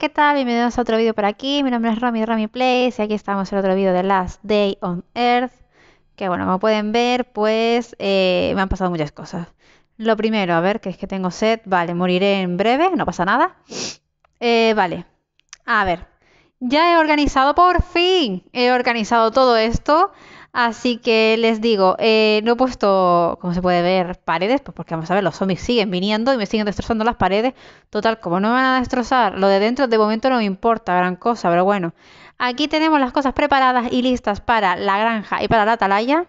¿qué tal? Bienvenidos a otro vídeo por aquí. Mi nombre es Rami Rami Plays y aquí estamos en otro vídeo de Last Day on Earth. Que bueno, como pueden ver, pues eh, me han pasado muchas cosas. Lo primero, a ver, que es que tengo set Vale, moriré en breve, no pasa nada. Eh, vale, a ver. Ya he organizado, por fin, he organizado todo esto. Así que les digo, eh, no he puesto, como se puede ver, paredes, pues porque vamos a ver, los zombies siguen viniendo y me siguen destrozando las paredes. Total, como no me van a destrozar, lo de dentro de momento no me importa gran cosa, pero bueno. Aquí tenemos las cosas preparadas y listas para la granja y para la atalaya.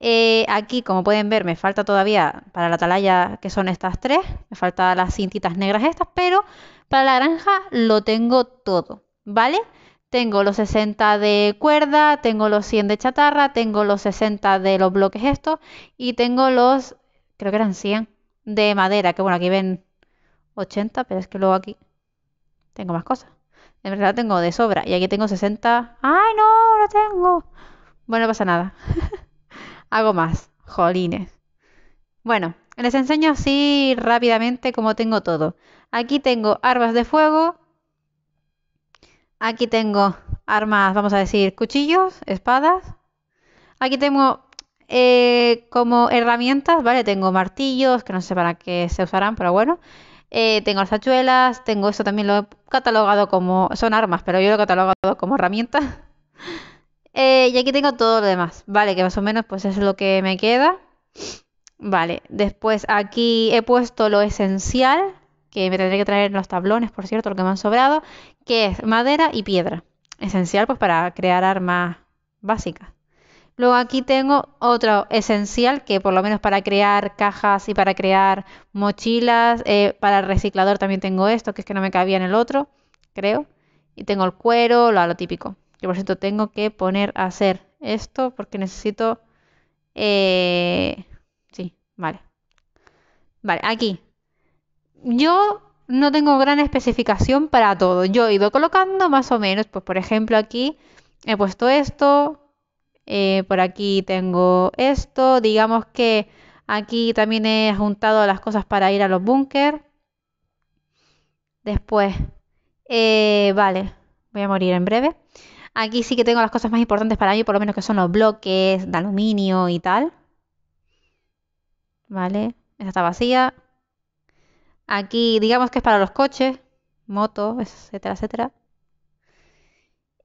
Eh, aquí, como pueden ver, me falta todavía para la atalaya, que son estas tres, me faltan las cintitas negras estas, pero para la granja lo tengo todo, ¿vale? vale tengo los 60 de cuerda, tengo los 100 de chatarra, tengo los 60 de los bloques estos y tengo los, creo que eran 100 de madera, que bueno, aquí ven 80, pero es que luego aquí tengo más cosas. En verdad tengo de sobra y aquí tengo 60. ¡Ay, no! ¡Lo tengo! Bueno, no pasa nada. Hago más. Jolines. Bueno, les enseño así rápidamente cómo tengo todo. Aquí tengo armas de fuego, Aquí tengo armas, vamos a decir, cuchillos, espadas. Aquí tengo eh, como herramientas, ¿vale? Tengo martillos, que no sé para qué se usarán, pero bueno. Eh, tengo las tengo esto también lo he catalogado como... Son armas, pero yo lo he catalogado como herramientas. Eh, y aquí tengo todo lo demás, ¿vale? Que más o menos pues es lo que me queda. Vale, después aquí he puesto lo esencial, que me tendré que traer los tablones, por cierto, lo que me han sobrado, que es madera y piedra, esencial pues para crear armas básicas. Luego aquí tengo otro esencial que por lo menos para crear cajas y para crear mochilas, eh, para el reciclador también tengo esto, que es que no me cabía en el otro, creo. Y tengo el cuero, lo, lo típico. Yo por cierto tengo que poner a hacer esto porque necesito... Eh, sí, vale. Vale, aquí yo no tengo gran especificación para todo. Yo he ido colocando más o menos, pues por ejemplo aquí he puesto esto, eh, por aquí tengo esto, digamos que aquí también he juntado las cosas para ir a los búnker. Después, eh, vale, voy a morir en breve. Aquí sí que tengo las cosas más importantes para mí, por lo menos que son los bloques de aluminio y tal. Vale, esta está vacía. Aquí digamos que es para los coches, motos, etcétera, etcétera.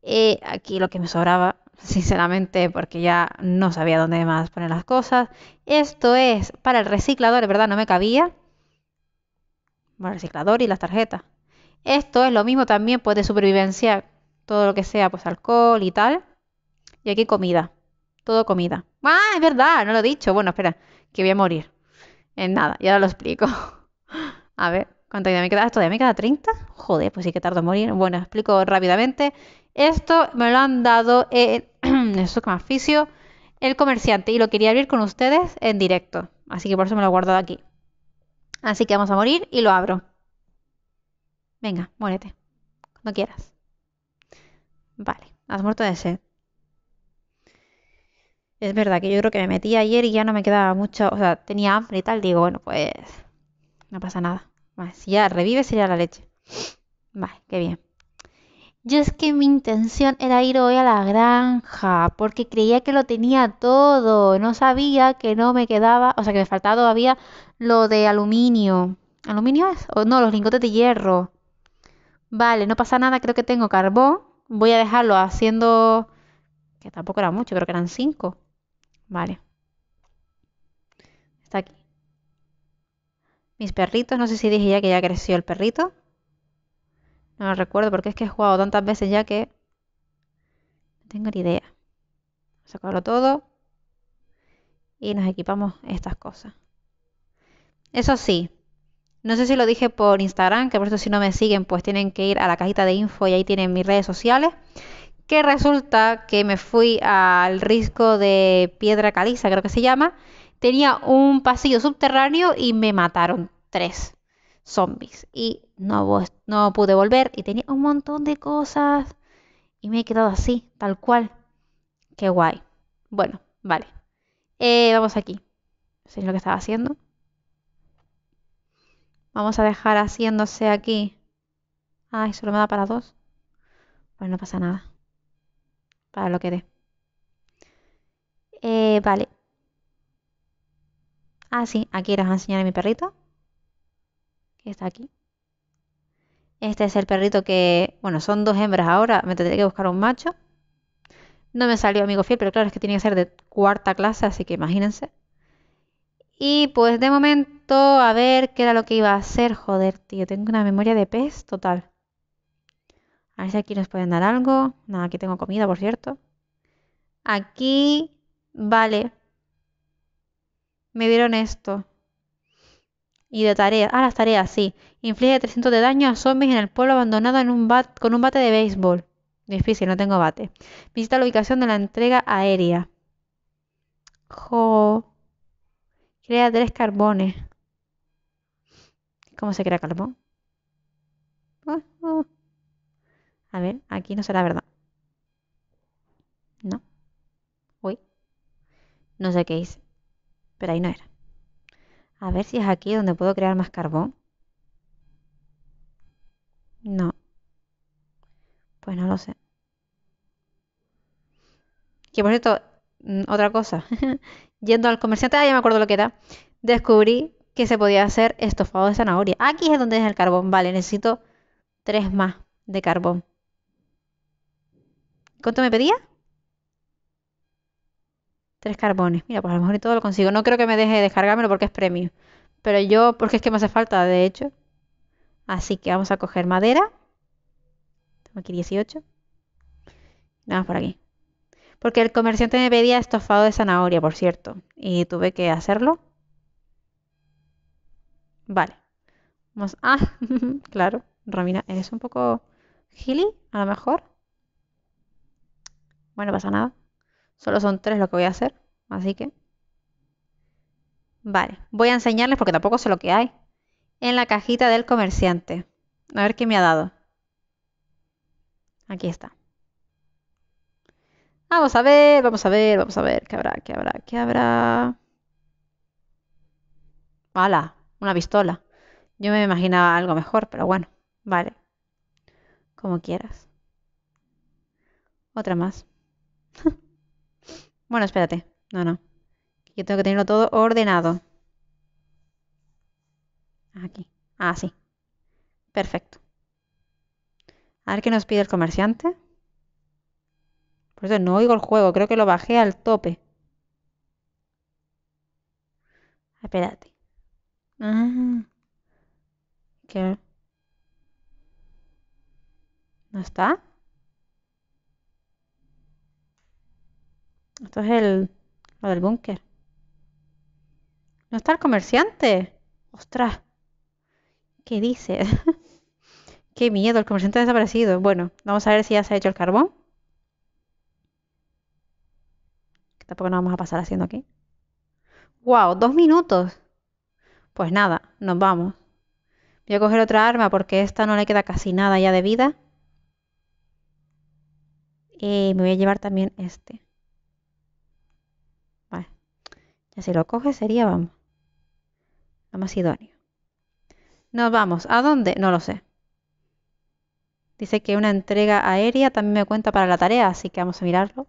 Eh, aquí lo que me sobraba, sinceramente, porque ya no sabía dónde más poner las cosas. Esto es para el reciclador, ¿verdad? No me cabía. Bueno, el reciclador y las tarjetas. Esto es lo mismo también, pues de supervivencia, todo lo que sea, pues alcohol y tal. Y aquí comida, todo comida. Ah, es verdad, no lo he dicho. Bueno, espera, que voy a morir. En nada, ya lo explico. A ver, ¿cuánto día me queda? Ah, ¿Todavía me queda 30? Joder, pues sí que tardo en morir. Bueno, explico rápidamente. Esto me lo han dado en eso que me el comerciante, y lo quería abrir con ustedes en directo. Así que por eso me lo he guardado aquí. Así que vamos a morir y lo abro. Venga, muérete. Cuando quieras. Vale, has muerto de sed. Es verdad que yo creo que me metí ayer y ya no me quedaba mucho, o sea, tenía hambre y tal. Digo, bueno, pues no pasa nada. Vale, si ya revive sería la leche. Vale, qué bien. Yo es que mi intención era ir hoy a la granja, porque creía que lo tenía todo. No sabía que no me quedaba, o sea, que me faltaba todavía lo de aluminio. ¿Aluminio es? O no, los lingotes de hierro. Vale, no pasa nada, creo que tengo carbón. Voy a dejarlo haciendo, que tampoco era mucho, creo que eran cinco. Vale. Está aquí. Mis perritos, no sé si dije ya que ya creció el perrito. No lo recuerdo porque es que he jugado tantas veces ya que no tengo ni idea. Sacarlo todo y nos equipamos estas cosas. Eso sí, no sé si lo dije por Instagram, que por eso si no me siguen, pues tienen que ir a la cajita de info y ahí tienen mis redes sociales. Que resulta que me fui al risco de piedra caliza, creo que se llama, tenía un pasillo subterráneo y me mataron tres zombies. Y no, pude volver y tenía un montón de cosas. Y me he quedado así, tal cual. Qué guay. Bueno, vale. Eh, vamos aquí. sé lo que estaba haciendo? Vamos a dejar haciéndose aquí. Ay, solo me da para dos. Pues no pasa nada. Para lo que dé. Eh, vale. Ah, sí, aquí les voy a enseñar a mi perrito. Que está aquí. Este es el perrito que, bueno, son dos hembras ahora, me tendré que buscar un macho. No me salió amigo fiel, pero claro, es que tiene que ser de cuarta clase, así que imagínense. Y pues de momento, a ver qué era lo que iba a hacer. Joder, tío, tengo una memoria de pez total. A ver si aquí nos pueden dar algo. Nada, no, aquí tengo comida, por cierto. Aquí, vale me dieron esto. Y de tareas. Ah, las tareas, sí. Inflige 300 de daño a zombies en el pueblo abandonado en un bat, con un bate de béisbol. Difícil, no tengo bate. Visita la ubicación de la entrega aérea. Jo. Crea tres carbones. ¿Cómo se crea carbón? Ah, ah. A ver, aquí no será verdad. No. Uy. No sé qué hice. Pero ahí no era. A ver si es aquí donde puedo crear más carbón. No. Pues no lo sé. Que por cierto, mm, otra cosa. Yendo al comerciante, ah, ya me acuerdo lo que era. Descubrí que se podía hacer estofado de zanahoria. Aquí es donde es el carbón. Vale, necesito tres más de carbón. ¿Cuánto me pedía? Tres carbones. Mira, pues a lo mejor y todo lo consigo. No creo que me deje descargármelo porque es premio. Pero yo, porque es que me hace falta, de hecho. Así que vamos a coger madera. Tengo aquí 18. Nada por aquí. Porque el comerciante me pedía estofado de zanahoria, por cierto. Y tuve que hacerlo. Vale. Vamos. Ah, claro. Romina, eres un poco gili, a lo mejor. Bueno, pasa nada. Solo son tres lo que voy a hacer, así que... Vale, voy a enseñarles porque tampoco sé lo que hay. En la cajita del comerciante. A ver qué me ha dado. Aquí está. Vamos a ver, vamos a ver, vamos a ver. ¿Qué habrá? ¿Qué habrá? ¿Qué habrá? ¡Hala! Una pistola. Yo me imaginaba algo mejor, pero bueno. Vale. Como quieras. Otra más. Bueno, espérate. No, no. Yo tengo que tenerlo todo ordenado. Aquí. Ah, sí. Perfecto. A ver qué nos pide el comerciante. Por eso no oigo el juego. Creo que lo bajé al tope. Espérate. Ah. ¿Qué? ¿No está? Esto es el, lo del búnker. ¿No está el comerciante? ¡Ostras! ¿Qué dice? ¡Qué miedo! El comerciante ha desaparecido. Bueno, vamos a ver si ya se ha hecho el carbón. tampoco nos vamos a pasar haciendo aquí. ¡Wow! ¡Dos minutos! Pues nada, nos vamos. Voy a coger otra arma porque esta no le queda casi nada ya de vida. Y eh, me voy a llevar también este. si lo coge sería, vamos, lo más idóneo. Nos vamos. ¿A dónde? No lo sé. Dice que una entrega aérea también me cuenta para la tarea, así que vamos a mirarlo.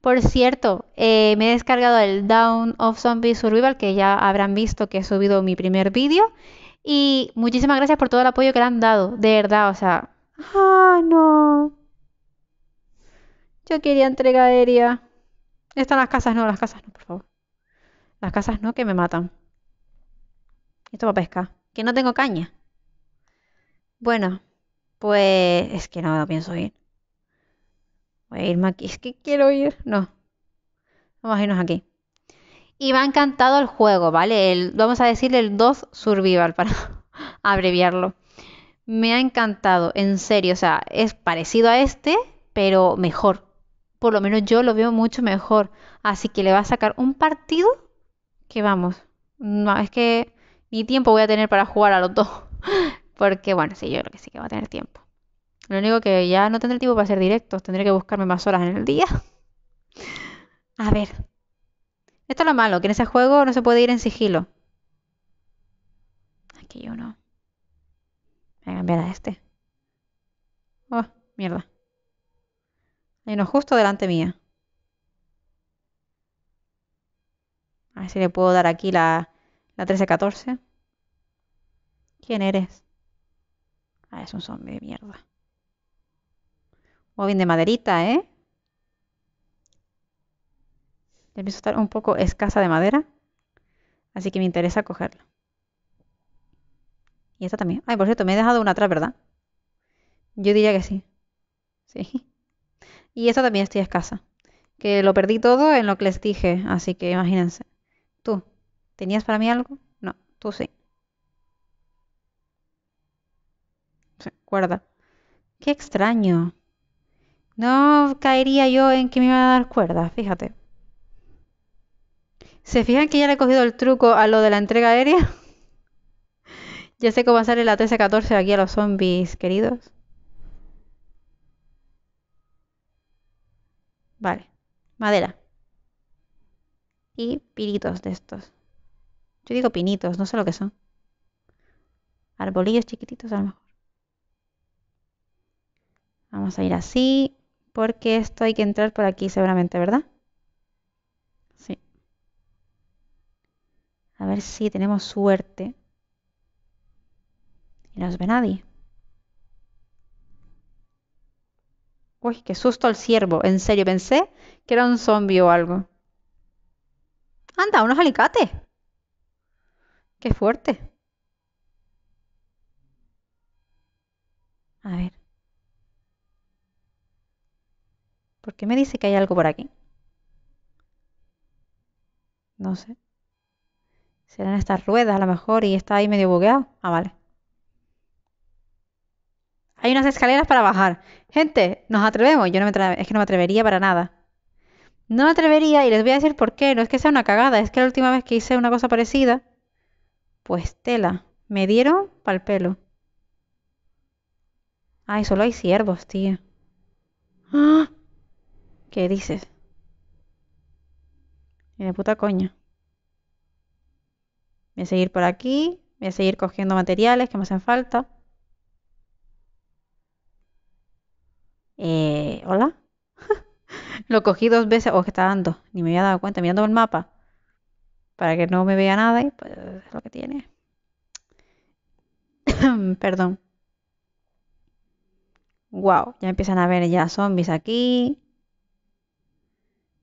Por cierto, eh, me he descargado el Down of Zombies Survival, que ya habrán visto que he subido mi primer vídeo. Y muchísimas gracias por todo el apoyo que le han dado, de verdad, o sea... ¡ah! no. Yo quería entrega aérea. Están las casas, no, las casas no, por favor. Las casas no, que me matan. Esto va a pescar. Que no tengo caña. Bueno, pues es que no, no pienso ir. Voy a irme aquí. Es que quiero ir. No. Vamos a irnos aquí. Y me ha encantado el juego, ¿vale? vamos a decirle el 2 Survival para abreviarlo. Me ha encantado, en serio. O sea, es parecido a este, pero mejor. Por lo menos yo lo veo mucho mejor. Así que le va a sacar un partido que vamos. No, es que ni tiempo voy a tener para jugar a los dos. Porque bueno, sí, yo creo que sí que va a tener tiempo. Lo único que ya no tendré tiempo para hacer directos. Tendré que buscarme más horas en el día. A ver. Esto es lo malo, que en ese juego no se puede ir en sigilo. Aquí yo no a cambiar a este. Oh, mierda. Hay uno justo delante mía. A ver si le puedo dar aquí la, la 1314. ¿Quién eres? Ah, es un zombie de mierda. O bien de maderita, ¿eh? Empiezo a estar un poco escasa de madera. Así que me interesa cogerlo. Y esta también. Ay, por cierto, me he dejado una atrás, ¿verdad? Yo diría que sí. Sí. Y esta también estoy escasa. Que lo perdí todo en lo que les dije, así que imagínense. ¿Tú? ¿Tenías para mí algo? No, tú sí. cuerda. Qué extraño. No caería yo en que me iba a dar cuerda, fíjate. ¿Se fijan que ya le he cogido el truco a lo de la entrega aérea? Ya sé cómo hacerle la 13 14 aquí a los zombies, queridos. Vale. Madera. Y piritos de estos. Yo digo pinitos, no sé lo que son. Arbolillos chiquititos a lo mejor. Vamos a ir así. Porque esto hay que entrar por aquí seguramente, ¿verdad? Sí. A ver si tenemos suerte no se ve nadie. Uy, qué susto al ciervo. En serio, pensé que era un zombi o algo. Anda, unos alicates. Qué fuerte. A ver. ¿Por qué me dice que hay algo por aquí? No sé. Serán estas ruedas a lo mejor y está ahí medio bugueado. Ah, vale. Hay unas escaleras para bajar. Gente, ¿nos atrevemos? Yo no me es que no me atrevería para nada. No me atrevería y les voy a decir por qué. No es que sea una cagada, es que la última vez que hice una cosa parecida, pues tela, me dieron pal pelo. Ay, solo hay ciervos, tío. ¡Ah! ¿Qué dices? Y de puta coña. Voy a seguir por aquí. Voy a seguir cogiendo materiales que me hacen falta. Eh, Hola. Lo cogí dos veces, o que está dando. ni me había dado cuenta, mirando el mapa, para que no me vea nada y pues es lo que tiene. Perdón. Wow, ya empiezan a ver ya zombies aquí.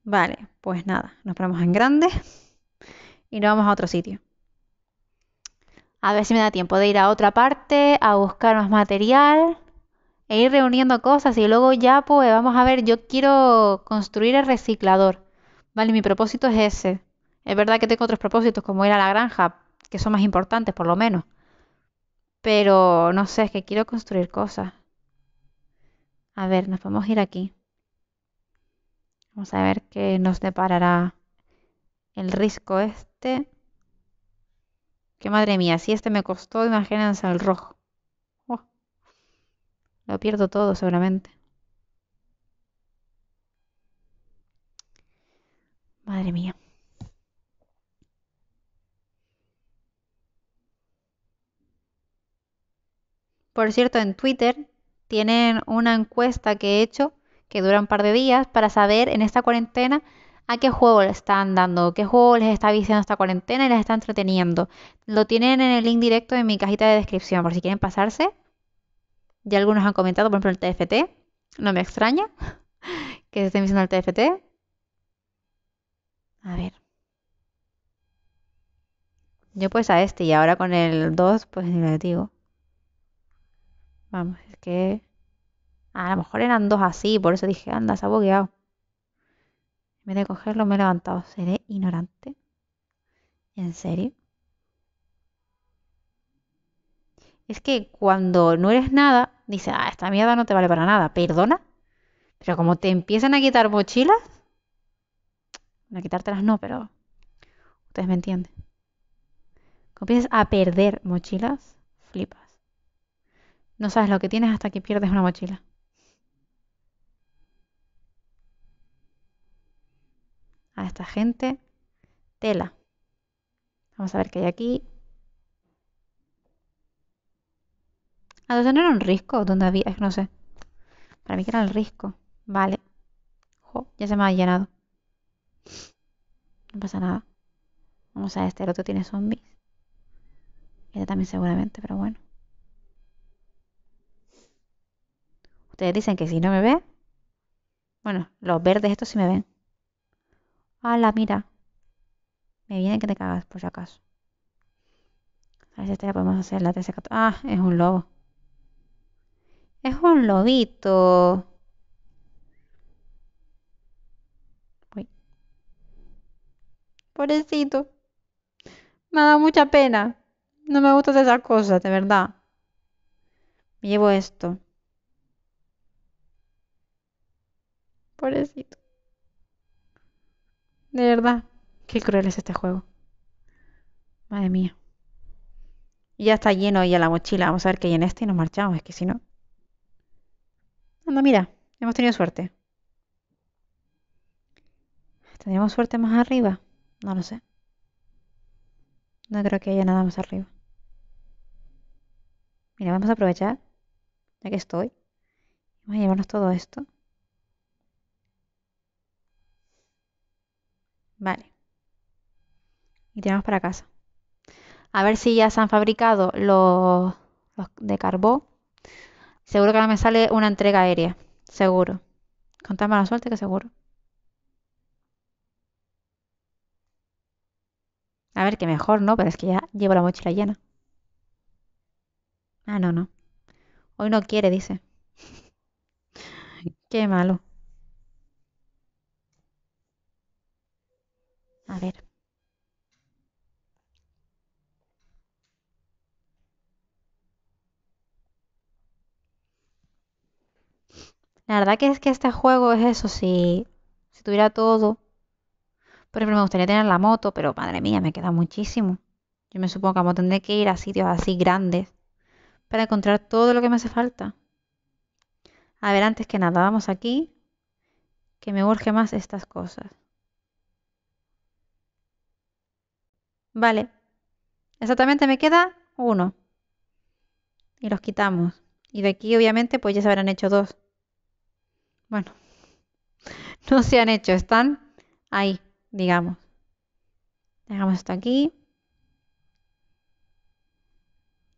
Vale, pues nada, nos ponemos en grande y nos vamos a otro sitio. A ver si me da tiempo de ir a otra parte a buscar más material e ir reuniendo cosas y luego ya, pues vamos a ver, yo quiero construir el reciclador. Vale, mi propósito es ese. Es verdad que tengo otros propósitos como ir a la granja, que son más importantes por lo menos. Pero no sé, es que quiero construir cosas. A ver, nos vamos ir aquí. Vamos a ver qué nos deparará el risco este. Qué madre mía, si este me costó, imagínense el rojo. Lo pierdo todo seguramente. Madre mía. Por cierto, en Twitter tienen una encuesta que he hecho que dura un par de días para saber en esta cuarentena a qué juego le están dando, qué juego les está viciando esta cuarentena y les está entreteniendo. Lo tienen en el link directo en mi cajita de descripción por si quieren pasarse ya algunos han comentado, por ejemplo, el TFT. No me extraña que se esté emitiendo el TFT. A ver. Yo pues a este y ahora con el 2 pues ni lo digo. Vamos, es que... A lo mejor eran dos así, por eso dije, anda, se ha bugueado. En vez de cogerlo me he levantado. Seré ignorante. ¿En serio? es que cuando no eres nada, dices, ah, esta mierda no te vale para nada, perdona. Pero como te empiezan a quitar mochilas, a quitártelas no, pero ustedes me entienden. Comienzas a perder mochilas, flipas. No sabes lo que tienes hasta que pierdes una mochila. A esta gente, tela. Vamos a ver qué hay aquí. Ah, Entonces no era un risco donde había, no sé. Para mí que era el risco. Vale. Jo, ya se me ha llenado. No pasa nada. Vamos a este, el otro tiene zombies. Este también seguramente, pero bueno. Ustedes dicen que si no me ven. Bueno, los verdes estos sí me ven. ¡Hala, mira! Me viene que te cagas, por si acaso. A ver si este ya podemos hacer la TC14. Ah, es un lobo. Es un lobito. Uy. Pobrecito. Me da mucha pena. No me gustan esas cosas, de verdad. Me llevo esto. Pobrecito. De verdad. Qué cruel es este juego. Madre mía. ya está lleno ya la mochila. Vamos a ver qué hay en este y nos marchamos. Es que si no. Anda, mira, hemos tenido suerte. ¿Tendríamos suerte más arriba? No lo sé. No creo que haya nada más arriba. Mira, vamos a aprovechar, ya que estoy. Vamos a llevarnos todo esto. Vale. Y tiramos para casa. A ver si ya se han fabricado los de carbón. Seguro que ahora me sale una entrega aérea. Seguro. Con tan suerte que seguro. A ver, que mejor, ¿no? Pero es que ya llevo la mochila llena. Ah, no, no. Hoy no quiere, dice. Qué malo. A ver. La verdad que es que este juego es eso, si, si tuviera todo. Por ejemplo, me gustaría tener la moto, pero madre mía, me queda muchísimo. Yo me supongo que vamos a tener que ir a sitios así grandes para encontrar todo lo que me hace falta. A ver, antes que nada, vamos aquí, que me urge más estas cosas. Vale, exactamente me queda uno. Y los quitamos. Y de aquí, obviamente, pues ya se habrán hecho dos bueno, no se han hecho, están ahí, digamos. Dejamos esto aquí.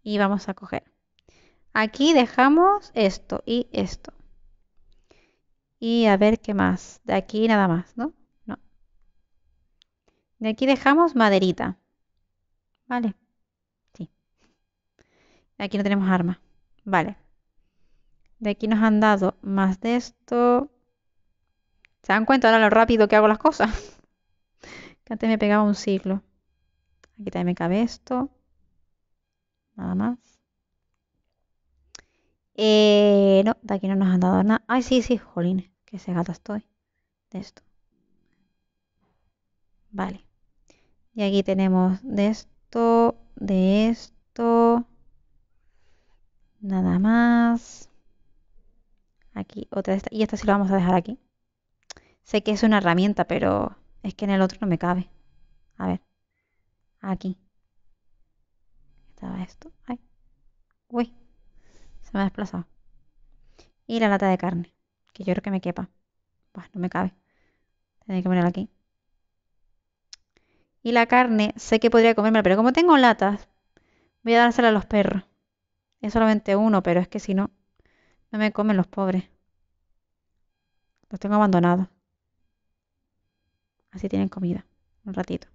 Y vamos a coger. Aquí dejamos esto y esto. Y a ver qué más. De aquí nada más, ¿no? No. De aquí dejamos maderita. ¿Vale? Sí. Aquí no tenemos arma. Vale. De aquí nos han dado más de esto. ¿Se dan cuenta ahora lo rápido que hago las cosas? que antes me pegaba un ciclo Aquí también me cabe esto. Nada más. Eh, no, de aquí no nos han dado nada. Ay, sí, sí, jolín que se estoy. De esto. Vale. Y aquí tenemos de esto, de esto. Nada más. Aquí, otra de Y esta sí la vamos a dejar aquí. Sé que es una herramienta, pero es que en el otro no me cabe. A ver. Aquí. Estaba esto. Ay. Uy. Se me ha desplazado. Y la lata de carne. Que yo creo que me quepa. Pues no me cabe. Tendré que ponerla aquí. Y la carne, sé que podría comérmela, pero como tengo latas, voy a dársela a los perros. Es solamente uno, pero es que si no, no me comen los pobres. Los tengo abandonados. Así tienen comida. Un ratito.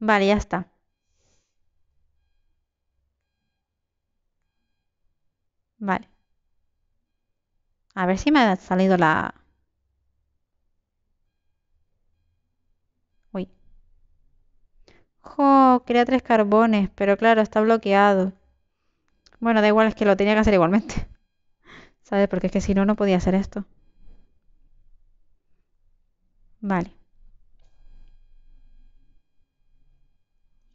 Vale, ya está. Vale. A ver si me ha salido la... Uy. Jo, crea tres carbones, pero claro, está bloqueado. Bueno, da igual, es que lo tenía que hacer igualmente. ¿Sabes? Porque es que si no, no podía hacer esto. Vale.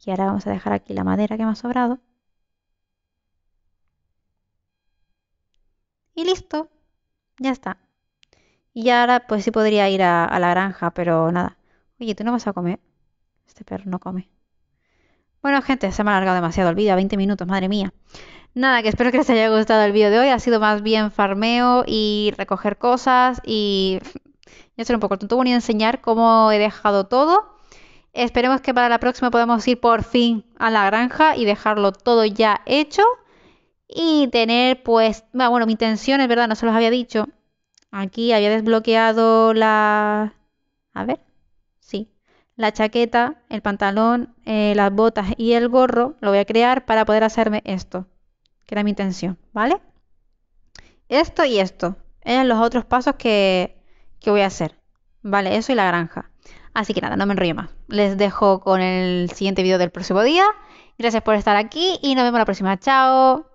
Y ahora vamos a dejar aquí la madera que me ha sobrado. Y listo. Ya está. Y ahora pues sí podría ir a, la granja, pero nada. Oye, tú no vas a comer. Este perro no come. Bueno, gente, se me ha alargado demasiado el vídeo, 20 minutos, madre mía. Nada, que espero que les haya gustado el vídeo de hoy. Ha sido más bien farmeo y recoger cosas y yo soy un poco tonto a enseñar cómo he dejado todo. Esperemos que para la próxima podamos ir por fin a la granja y dejarlo todo ya hecho y tener pues, bueno, mi intención es verdad, no se los había dicho. Aquí había desbloqueado la... A ver, sí. La chaqueta, el pantalón, eh, las botas y el gorro. Lo voy a crear para poder hacerme esto que era mi intención, ¿vale? Esto y esto eran los otros pasos que, que voy a hacer, ¿vale? Eso y la granja. Así que nada, no me enrollo más. Les dejo con el siguiente vídeo del próximo día. Gracias por estar aquí y nos vemos la próxima. Chao.